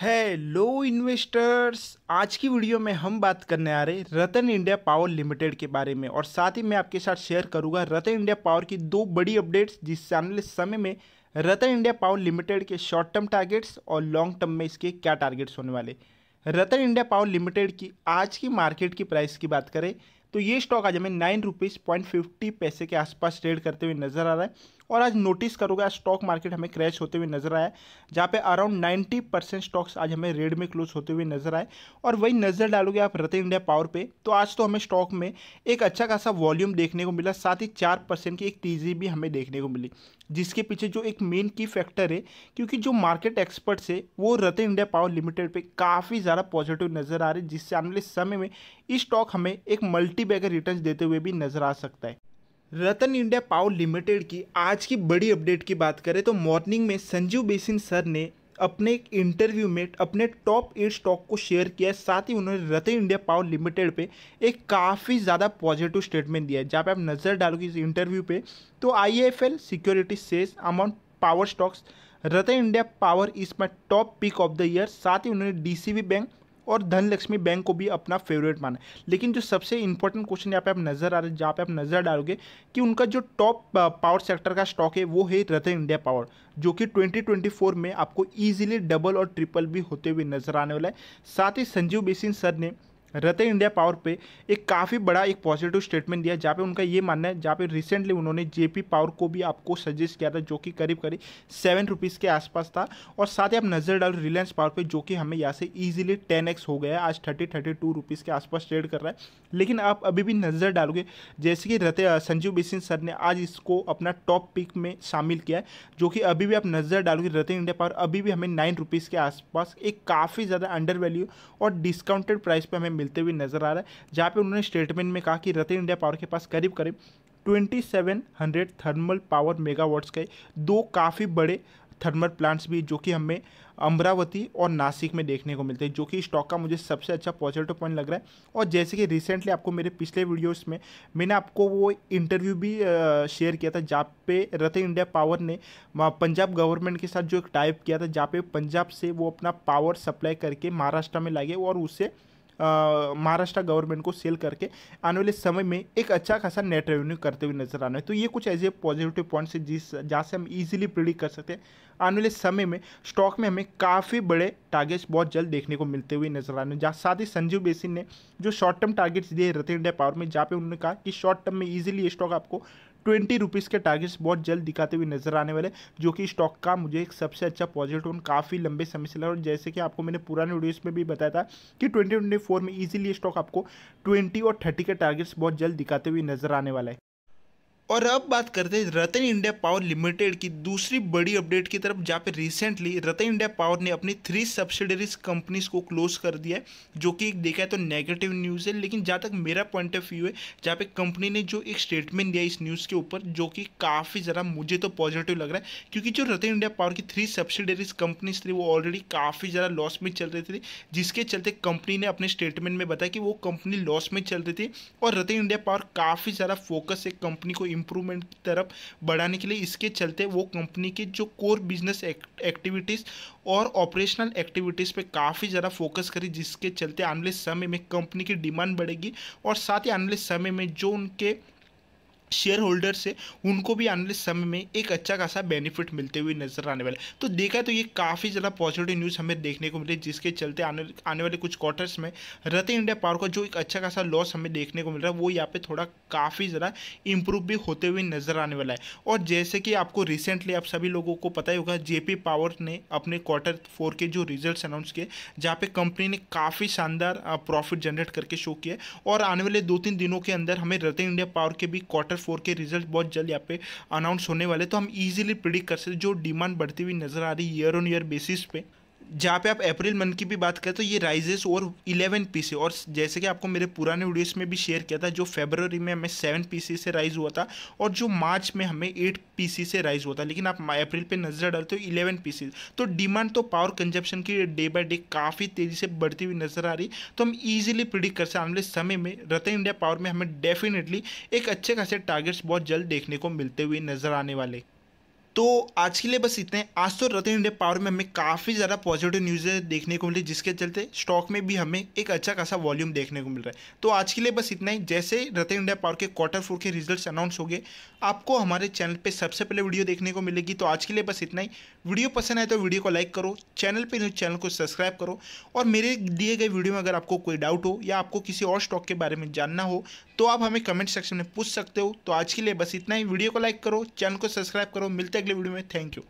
hello investors आज की video में हम बात करने आ रहे रतन इंडिया पावर लिमिटेड के बारे में और साथ ही मैं आपके साथ शेयर करूंगा रतन इंडिया पावर की दो बड़ी अपडेट्स जिससे आने वाले समय में रतन इंडिया पावर लिमिटेड के शॉर्ट टर्म टारगेट्स और लॉन्ग टर्म में इसके क्या टारगेट्स होने वाले रतन इंडिया पावर लिमिटेड की आज की मार्केट की प्राइस की बात करें तो ये स्टॉक आज हमें नाइन रुपीज़ पॉइंट फिफ्टी पैसे के आसपास ट्रेड करते हुए नजर आ रहा है और आज नोटिस करोगे स्टॉक मार्केट हमें क्रैश होते हुए नजर आया जहाँ पे अराउंड नाइन्टी परसेंट स्टॉक्स आज हमें रेड में क्लोज होते हुए नजर आए और वही नज़र डालोगे आप रतन इंडिया पावर पे तो आज तो हमें स्टॉक में एक अच्छा खासा वॉल्यूम देखने को मिला साथ ही चार परसेंट की एक तेज़ी भी हमें देखने को मिली जिसके पीछे जो एक मेन की फैक्टर है क्योंकि जो मार्केट एक्सपर्ट्स है वो रतन इंडिया पावर लिमिटेड पर काफ़ी ज़्यादा पॉजिटिव नज़र आ रही है जिससे आने वाले समय में इस स्टॉक हमें एक मल्टी निफ्टी बैगर रिटर्न देते हुए भी नजर आ सकता है रतन इंडिया पावर लिमिटेड की आज की बड़ी अपडेट की बात करें तो मॉर्निंग में संजीव बेसिन सर ने अपने एक इंटरव्यू में अपने टॉप एट स्टॉक को शेयर किया साथ ही उन्होंने रतन इंडिया पावर लिमिटेड पे एक काफ़ी ज़्यादा पॉजिटिव स्टेटमेंट दिया है जहाँ पे आप नज़र डालोगे इस इंटरव्यू पे तो I F L securities amount power stocks Ratan India power is my top pick of the year साथ ही उन्होंने डी बैंक और धनलक्ष्मी बैंक को भी अपना फेवरेट माना लेकिन जो सबसे इंपॉर्टेंट क्वेश्चन यहाँ पे आप नज़र आ रहे जहाँ पे आप नज़र डालोगे कि उनका जो टॉप पावर सेक्टर का स्टॉक है वो है रतन इंडिया पावर जो कि 2024 में आपको ईजिली डबल और ट्रिपल भी होते हुए नजर आने वाला है साथ ही संजीव बेसिन सर ने रतन इंडिया पावर पे एक काफ़ी बड़ा एक पॉजिटिव स्टेटमेंट दिया जहाँ पे उनका ये मानना है जहाँ पे रिसेंटली उन्होंने जेपी पावर को भी आपको सजेस्ट किया था जो कि करीब करीब सेवन रुपीज़ के आसपास था और साथ ही आप नज़र डाल रिलायंस पावर पे जो कि हमें यहाँ से ईजिली टेन एक्स हो गया है आज थर्टी थर्टी टू रुपीज़ के आसपास ट्रेड कर रहा है लेकिन आप अभी भी नज़र डालोगे जैसे कि रते संजीव बिसिन सर ने आज इसको अपना टॉप पिक में शामिल किया है जो कि अभी भी आप नज़र डालोगे रतन इंडिया पावर अभी भी हमें नाइन रुपीज़ के आसपास एक काफ़ी ज़्यादा अंडर वैल्यू और डिस्काउंटेड प्राइस पर हमें मिलते हुए नजर आ रहा है जहाँ पे उन्होंने स्टेटमेंट में कहा कि रतन इंडिया पावर के पास करीब करीब 2700 थर्मल पावर मेगावाट्स के दो काफ़ी बड़े थर्मल प्लांट्स भी जो कि हमें अमरावती और नासिक में देखने को मिलते हैं जो कि स्टॉक का मुझे सबसे अच्छा पॉजिटिव पॉइंट लग रहा है और जैसे कि रिसेंटली आपको मेरे पिछले वीडियोस में मैंने आपको वो इंटरव्यू भी शेयर किया था जहाँ पे रतन इंडिया पावर ने पंजाब गवर्नमेंट के साथ जो एक टाइप किया था जहाँ पे पंजाब से वो अपना पावर सप्लाई करके महाराष्ट्र में लाए और उससे महाराष्ट्र गवर्नमेंट को सेल करके आने वाले समय में एक अच्छा खासा नेट रेवेन्यू करते हुए नजर आना है तो ये कुछ ऐसे पॉजिटिव पॉइंट्स हैं जिस जहाँ से हम ईजिली प्रिडिक्ट कर सकते हैं आने वाले समय में स्टॉक में हमें काफ़ी बड़े टारगेट्स बहुत जल्द देखने को मिलते हुए नजर आने जहाँ साथ ही संजीव बेसिन ने जो शॉर्ट टर्म टारगेट्स दिए रतन इंडिया पावर में जहाँ पे उन्होंने कहा कि शॉर्ट टर्म में ईजिली स्टॉक आपको ट्वेंटी रुपीज़ के टारगेट्स बहुत जल्द दिखाते हुए नजर आने वाले जो कि स्टॉक का मुझे एक सबसे अच्छा पॉजिटिव टोन काफ़ी लंबे समय से लगा और जैसे कि आपको मैंने पुराने वीडियोस में भी बताया था कि ट्वेंटी ट्वेंटी फोर में इजीली स्टॉक आपको ट्वेंटी और थर्टी के टारगेट्स बहुत जल्द दिखाते हुए नजर आने वाला है और अब बात करते हैं रतन इंडिया पावर लिमिटेड की दूसरी बड़ी अपडेट की तरफ जहाँ पे रिसेंटली रतन इंडिया पावर ने अपनी थ्री सब्सिडरीज कंपनीज को क्लोज कर दिया है जो कि देखा है तो नेगेटिव न्यूज़ है लेकिन जहाँ तक मेरा पॉइंट ऑफ व्यू है जहाँ पे कंपनी ने जो एक स्टेटमेंट दिया इस न्यूज़ के ऊपर जो कि काफ़ी ज़रा मुझे तो पॉजिटिव लग रहा है क्योंकि जो रतन इंडिया पावर की थ्री सब्सिडरीज कंपनीज थी वो ऑलरेडी काफ़ी ज़रा लॉस में चल रही थी जिसके चलते कंपनी ने अपने स्टेटमेंट में बताया कि वो कंपनी लॉस में चल रही थी और रतन इंडिया पावर काफ़ी ज़्यादा फोकस एक कंपनी को इम्प्रूवमेंट की तरफ बढ़ाने के लिए इसके चलते वो कंपनी के जो कोर बिजनेस एक्टिविटीज़ और ऑपरेशनल एक्टिविटीज़ पे काफ़ी ज़्यादा फोकस करी जिसके चलते आने वाले समय में कंपनी की डिमांड बढ़ेगी और साथ ही आने वाले समय में जो उनके शेयर होल्डर से उनको भी आने वाले समय में एक अच्छा खासा बेनिफिट मिलते हुए नजर आने वाला तो है तो देखा तो ये काफ़ी ज़्यादा पॉजिटिव न्यूज़ हमें देखने को मिली जिसके चलते आने आने वाले कुछ क्वार्टर्स में रतन इंडिया पावर का जो एक अच्छा खासा लॉस हमें देखने को मिल रहा है वो यहाँ पे थोड़ा काफ़ी ज़्यादा इंप्रूव भी होते हुए नजर आने वाला है और जैसे कि आपको रिसेंटली आप सभी लोगों को पता ही होगा जेपी पावर ने अपने क्वार्टर फोर के जो रिजल्ट अनाउंस किए जहाँ पे कंपनी ने काफ़ी शानदार प्रॉफिट जनरेट करके शो किया और आने वाले दो तीन दिनों के अंदर हमें रतन इंडिया पावर के भी क्वार्टर फोर के रिजल्ट बहुत जल्द यहाँ पे अनाउंस होने वाले तो हम इजीली प्रिडिक्ट कर सकते जो डिमांड बढ़ती हुई नजर आ रही ईयर ऑन ईयर बेसिस पे जहाँ पे आप अप्रैल मंथ की भी बात करें तो ये राइजेस और इलेवन पी पीसी और जैसे कि आपको मेरे पुराने वीडियोस में भी शेयर किया था जो फेबररी में हमें पी पीसी से राइज हुआ था और जो मार्च में हमें पी पीसी से राइज हुआ था लेकिन आप अप्रैल पे नज़र डालते हो इलेवन पीसी तो डिमांड तो पावर कंजप्शन की डे बाई डे काफ़ी तेज़ी से बढ़ती हुई नज़र आ रही तो हम ईजिली प्रिडिक्ट कर सकते आने वाले समय में रतन इंडिया पावर में हमें डेफिनेटली एक अच्छे खासे टारगेट्स बहुत जल्द देखने को मिलते हुए नज़र आने वाले तो आज के लिए बस इतने आज तो रतन इंडिया पावर में हमें काफ़ी ज़्यादा पॉजिटिव न्यूज देखने को मिली जिसके चलते स्टॉक में भी हमें एक अच्छा खासा वॉल्यूम देखने को मिल रहा है तो आज के लिए बस इतना ही जैसे रतन इंडिया पावर के क्वार्टर फोर के रिजल्ट्स अनाउंस हो गए आपको हमारे चैनल पर सबसे पहले वीडियो देखने को मिलेगी तो आज के लिए बस इतना ही वीडियो पसंद आए तो वीडियो को लाइक करो चैनल पर चैनल को सब्सक्राइब करो और मेरे दिए गए वीडियो में अगर आपको कोई डाउट हो या आपको किसी और स्टॉक के बारे में जानना हो तो आप हमें कमेंट सेक्शन में पूछ सकते हो तो आज के लिए बस इतना ही वीडियो को लाइक करो चैनल को सब्सक्राइब करो मिलते अगले वीडियो में थैंक यू